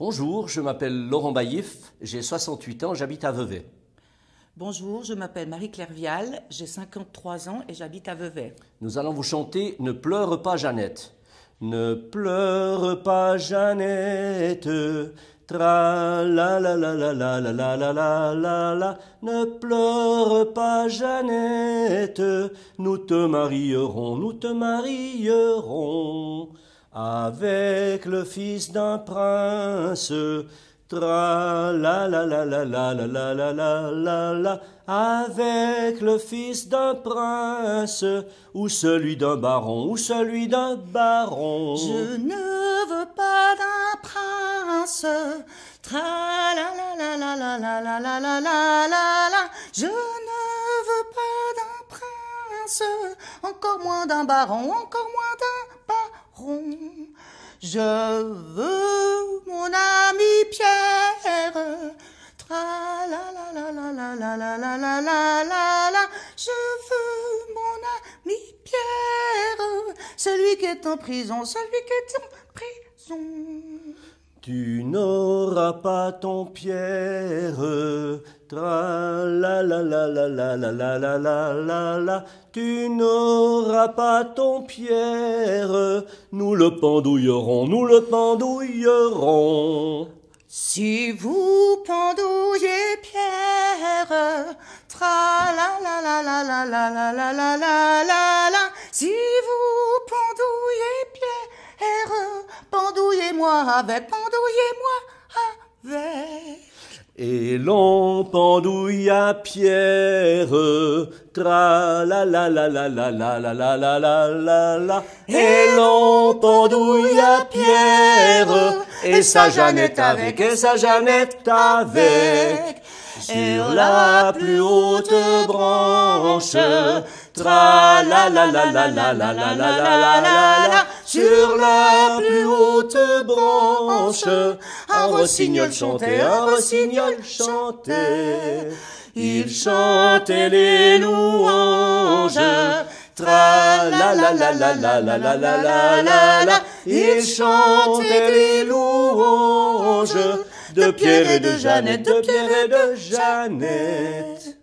Bonjour, je m'appelle Laurent Baillif, j'ai 68 ans, j'habite à Vevey. Bonjour, je m'appelle Marie-Claire j'ai 53 ans et j'habite à Vevey. Nous allons vous chanter Ne pleure pas Jeannette. Ne pleure pas Jeannette, tra la la la la la la la la la la. Ne pleure pas Jeannette, nous te marierons, nous te marierons avec le fils d'un prince. Tra la la la la la la la la la la la avec le fils d'un prince ou celui d'un baron ou celui d'un baron. Je ne veux pas d'un prince. Tra la la la la la la la la la la la la. Je ne veux pas d'un prince, encore moins d'un baron, encore moins je veux mon ami Pierre. Tra la la la la la la la la. Je veux mon ami Pierre, celui qui est en prison, celui qui est en prison. Tu n'auras pas ton pierre, tra la la la la la la la la la la Tu n'auras pas ton pierre, nous le pendouillerons, nous le pendouillerons. Si vous pendouillez Pierre, tra la la la la la la la la la la la Si vous pendouillez Pierre, pendouillez-moi avec moi Et l'on pendouille à Pierre, tra la la la la la la la la la la la la. Et l'on pendouille à Pierre, et sa Jeannette avec, et sa Jeannette avec. Sur la plus haute branche, tra la la la la la la la la la la la la sur la plus haute branche. Un rossignol chantait, un rossignol chantait. Il chantait les louanges. Tra la la la la la la la la la la Il chantait les louanges de Pierre et de Jeannette, de Pierre et de Jeannette.